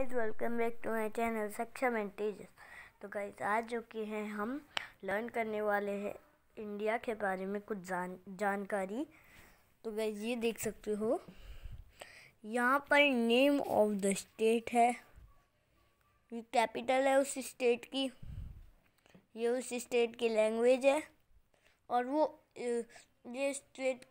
guys welcome back to my channel Saksham and तो guys आज जो कि हैं हम लर्न करने वाले हैं इंडिया के बारे में कुछ जान जानकारी तो गाइस ये देख सकते हो यहाँ पर नेम ऑफ द स्टेट है ये कैपिटल है उस स्टेट की ये उस स्टेट की लैंग्वेज है और वो ये स्टेट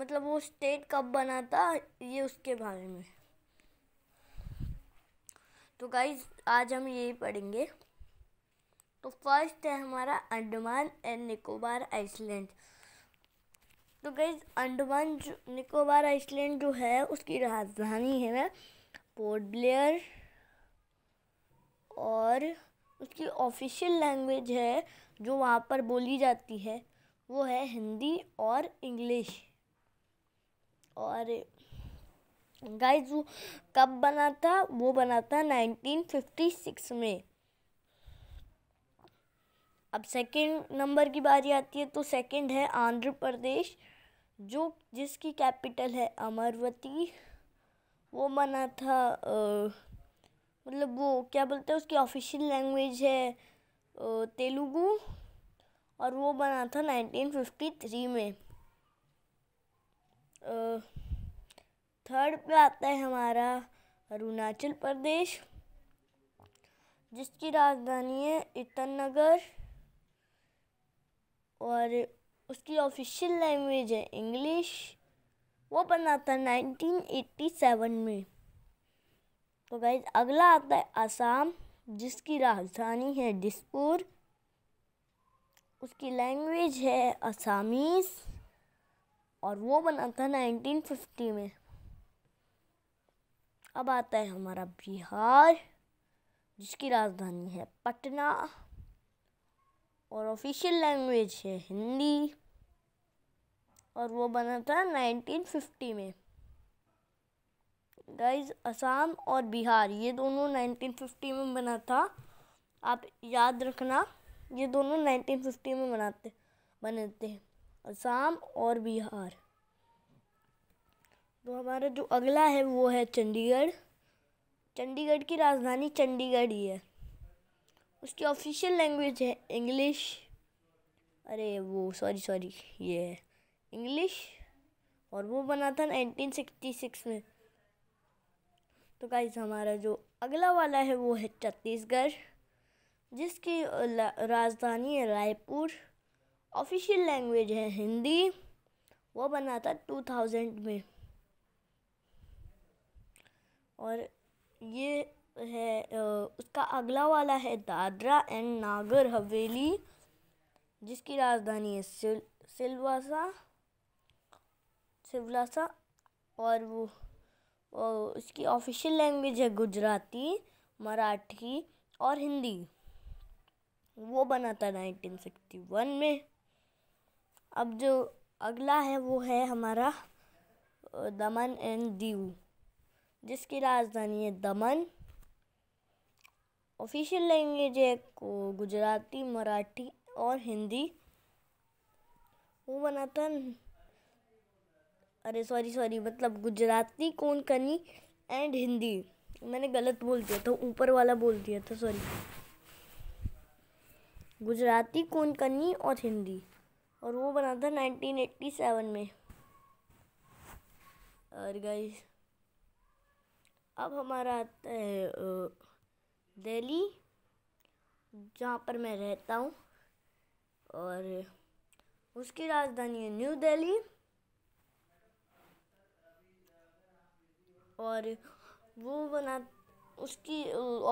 मतलब वो स्टेट कब बना था ये उसके बारे में तो गाइज आज हम यही पढ़ेंगे तो फर्स्ट है हमारा अंडमान एंड निकोबार आइसलैंड तो गई अंडमान जो निकोबार आइसलैंड जो है उसकी राजधानी है पोर्ट ब्लेयर और उसकी ऑफिशियल लैंग्वेज है जो वहाँ पर बोली जाती है वो है हिंदी और इंग्लिश और गाइस वो कब बना था वो बना था 1956 में अब सेकंड नंबर की बारी आती है तो सेकंड है आंध्र प्रदेश जो जिसकी कैपिटल है अमरवती वो बना था मतलब वो क्या बोलते हैं उसकी ऑफिशियल लैंग्वेज है तेलुगु और वो बना था 1953 में आ, थर्ड पे आता है हमारा अरुणाचल प्रदेश जिसकी राजधानी है इतनगर और उसकी ऑफिशियल लैंग्वेज है इंग्लिश वो बना था 1987 में तो गाइज अगला आता है असम जिसकी राजधानी है डिसपुर उसकी लैंग्वेज है असामीस और वो बना था 1950 में अब आता है हमारा बिहार जिसकी राजधानी है पटना और ऑफिशियल लैंग्वेज है हिंदी और वो बना था 1950 में गाइज असम और बिहार ये दोनों 1950 में बना था आप याद रखना ये दोनों 1950 में बनाते बने थे असम और बिहार तो हमारा जो अगला है वो है चंडीगढ़ चंडीगढ़ की राजधानी चंडीगढ़ ही है उसकी ऑफिशियल लैंग्वेज है इंग्लिश अरे वो सॉरी सॉरी ये है इंग्लिश और वो बना था नाइनटीन सिक्सटी सिक्स में तो गाइस हमारा जो अगला वाला है वो है छत्तीसगढ़ जिसकी राजधानी है रायपुर ऑफिशियल लैंग्वेज है हिंदी वो बना था टू थाउजेंड में और ये है उसका अगला वाला है दादरा एंड नागर हवेली जिसकी राजधानी है सिल, सिलवासा सिवलासा और वो उसकी ऑफिशियल लैंग्वेज है गुजराती मराठी और हिंदी वो बना था वन में अब जो अगला है वो है हमारा दमन एंड दीव जिसकी राजधानी है दमन ऑफिशियल लैंग्वेज है को गुजराती मराठी और हिंदी वो बना था अरे सॉरी सॉरी मतलब गुजराती कौन कनी एंड हिंदी मैंने गलत बोल दिया था ऊपर वाला बोल दिया था सॉरी गुजराती कौन कनी और हिंदी और वो बना था 1987 में और गाइस अब हमारा आता है दिल्ली जहाँ पर मैं रहता हूँ और उसकी राजधानी है न्यू दिल्ली और वो बना उसकी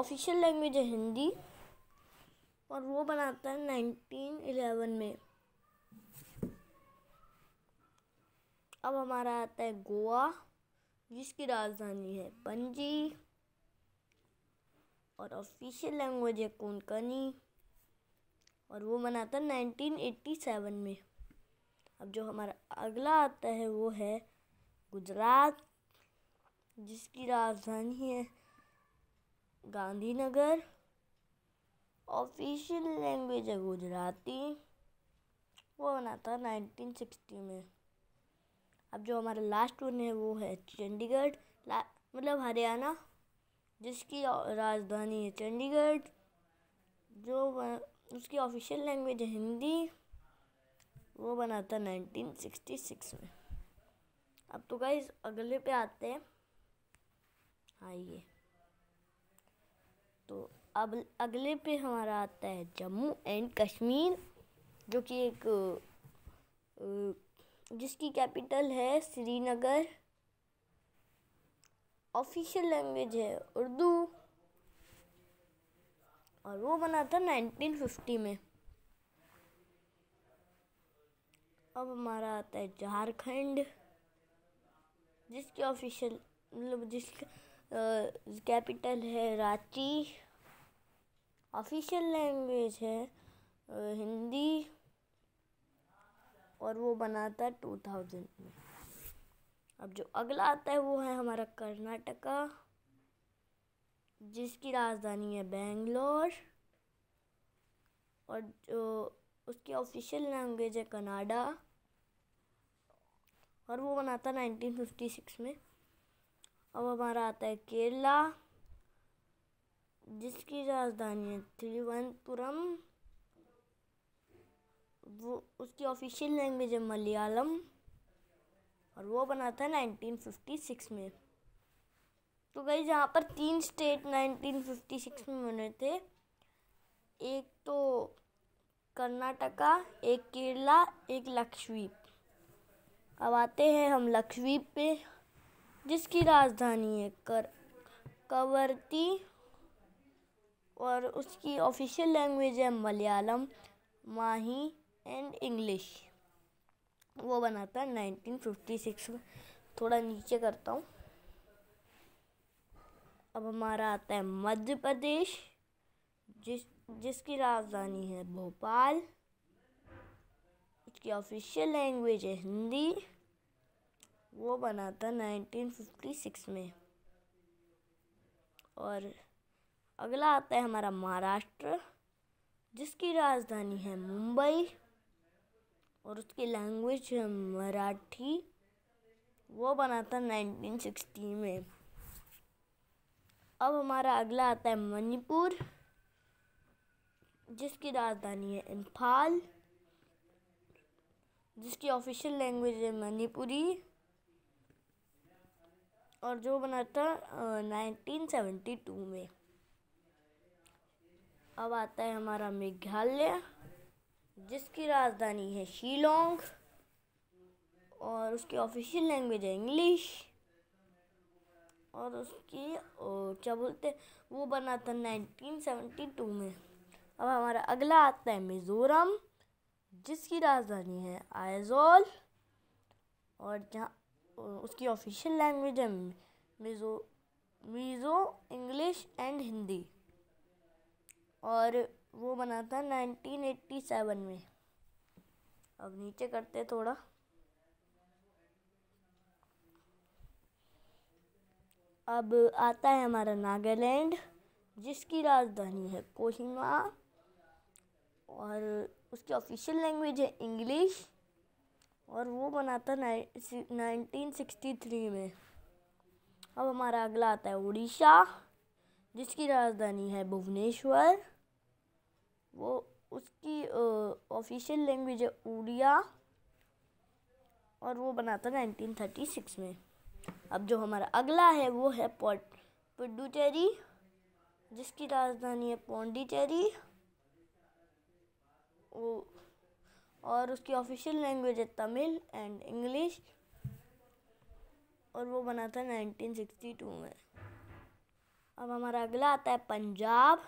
ऑफिशियल लैंग्वेज है हिंदी और वो बनाता है नाइनटीन एलेवन में अब हमारा आता है गोवा जिसकी राजधानी है पणजी और ऑफिशियल लैंग्वेज है कोंकणी और वो मना था सेवन में अब जो हमारा अगला आता है वो है गुजरात जिसकी राजधानी है गांधीनगर ऑफिशियल लैंग्वेज है गुजराती वो बना था सिक्सटी में अब जो हमारा लास्ट वन है वो है चंडीगढ़ मतलब हरियाणा जिसकी राजधानी है चंडीगढ़ जो उसकी ऑफिशियल लैंग्वेज है हिंदी वो बना था 1966 में अब तो गाइज अगले पे आते हैं हाँ ये तो अब अगले पे हमारा आता है जम्मू एंड कश्मीर जो कि एक, एक जिसकी कैपिटल है श्रीनगर ऑफिशियल लैंग्वेज है उर्दू और वो बना था 1950 में अब हमारा आता है झारखंड जिसकी ऑफिशियल मतलब जिसका कैपिटल है रांची ऑफिशियल लैंग्वेज है हिंदी और वो बना था टू थाउजेंड में अब जो अगला आता है वो है हमारा कर्नाटका जिसकी राजधानी है बेंगलोर और जो उसकी ऑफिशियल लैंग्वेज है कनाडा और वो बना था 1956 में अब हमारा आता है केरला जिसकी राजधानी है थिरुवनंतपुरम वो उसकी ऑफिशियल लैंग्वेज है मलयालम और वो बना था 1956 में तो गई जहाँ पर तीन स्टेट 1956 में बने थे एक तो कर्नाटका एक केरला एक लक्षद्वीप अब आते हैं हम लक्षद्वीप पे जिसकी राजधानी है कर कवरती और उसकी ऑफिशियल लैंग्वेज है मलयालम माही एंड इंग्लिश वो बना था 1956 में थोड़ा नीचे करता हूँ अब हमारा आता है मध्य प्रदेश जिस जिसकी राजधानी है भोपाल इसकी ऑफिशियल लैंग्वेज है हिंदी वो बना था 1956 में और अगला आता है हमारा महाराष्ट्र जिसकी राजधानी है मुंबई और उसकी लैंग्वेज मराठी वो बना था 1960 में अब हमारा अगला आता है मणिपुर जिसकी राजधानी है इम्फाल जिसकी ऑफिशियल लैंग्वेज है मणिपुरी और जो बना था नाइनटीन सेवेंटी टू में अब आता है हमारा मेघालय जिसकी राजधानी है शीलोंग और उसकी ऑफिशियल लैंग्वेज है इंग्लिश और उसकी क्या बोलते वो बना था 1972 में अब हमारा अगला आता है मिज़ोरम जिसकी राजधानी है आइजोल और जहाँ उसकी ऑफिशियल लैंग्वेज है मिज़ो मिज़ो इंग्लिश एंड हिंदी और वो बना था 1987 में अब नीचे करते थोड़ा अब आता है हमारा नागालैंड जिसकी राजधानी है कोहिमा और उसकी ऑफिशियल लैंग्वेज है इंग्लिश और वो बना था नाइनटीन सिक्सटी थ्री में अब हमारा अगला आता है उड़ीसा जिसकी राजधानी है भुवनेश्वर वो उसकी ऑफिशियल लैंग्वेज है उड़िया और वो बना था 1936 में अब जो हमारा अगला है वो है पोट पुडुचेरी जिसकी राजधानी है पौंडीचेरी वो और उसकी ऑफिशियल लैंग्वेज है तमिल एंड इंग्लिश और वो बना था 1962 में अब हमारा अगला आता है पंजाब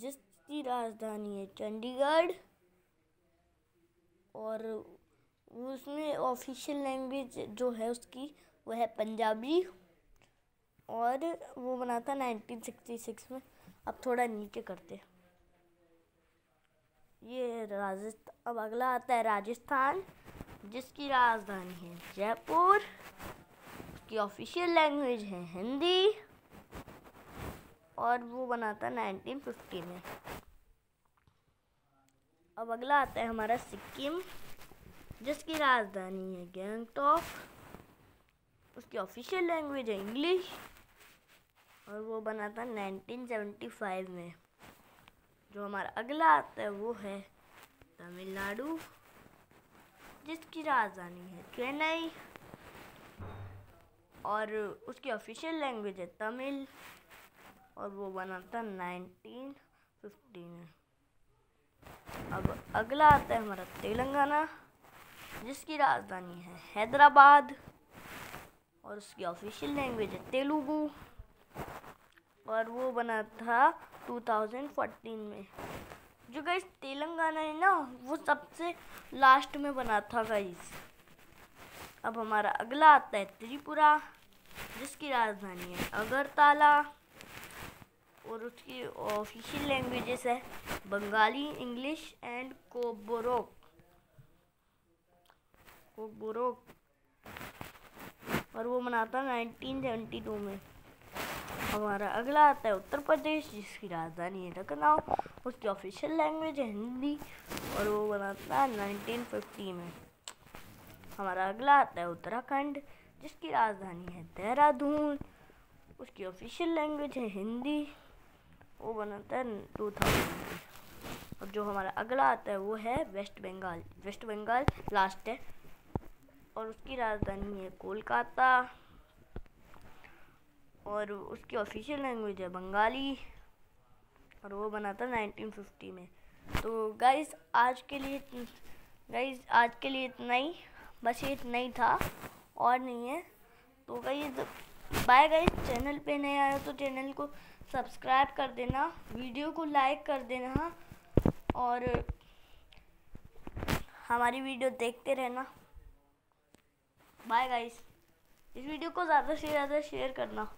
जिस की राजधानी है चंडीगढ़ और उसमें ऑफिशियल लैंग्वेज जो है उसकी वो है पंजाबी और वो बना था 1966 में अब थोड़ा नीचे करते ये राजस्थान अब अगला आता है राजस्थान जिसकी राजधानी है जयपुर की ऑफिशियल लैंग्वेज है हिंदी और वो बना था 1950 में अब अगला आता है हमारा सिक्किम जिसकी राजधानी है गैंगटॉक उसकी ऑफिशियल लैंग्वेज है इंग्लिश और वो बना था 1975 में जो हमारा अगला आता है वो है तमिलनाडु जिसकी राजधानी है चेन्नई और उसकी ऑफिशियल लैंग्वेज है तमिल और वो बना था नाइनटीन फिफ्टी में अब अगला आता है हमारा तेलंगाना जिसकी राजधानी है हैदराबाद और उसकी ऑफिशियल लैंग्वेज है तेलुगु और वो बना था 2014 में जो गई तेलंगाना है ना वो सबसे लास्ट में बना था गई अब हमारा अगला आता है त्रिपुरा जिसकी राजधानी है अगरतला और उसकी ऑफिशियल लैंग्वेजेस है बंगाली इंग्लिश एंड कोबोरोक कोबोरोक और वो मनाता है टू में हमारा अगला आता है उत्तर प्रदेश जिसकी राजधानी है लखनऊ उसकी ऑफिशियल लैंग्वेज है हिंदी और वो बनाता है फिफ्टी में हमारा अगला आता है उत्तराखंड जिसकी राजधानी है देहरादून उसकी ऑफिशियल लैंग्वेज है हिंदी वो बनाता है टू थाउजेंड और जो हमारा अगला आता है वो है West Bengal West Bengal last है और उसकी राजधानी है कोलकाता और उसकी ऑफिशियल लैंग्वेज है बंगाली और वो बना था 1950 में तो गाइज आज के लिए गाइज़ आज के लिए इतना ही बस ये इतना ही था और नहीं है तो गई बाय गाइज चैनल पे नहीं आया तो चैनल को सब्सक्राइब कर देना वीडियो को लाइक कर देना और हमारी वीडियो देखते रहना बाय गाइस इस वीडियो को ज़्यादा से ज़्यादा शेयर करना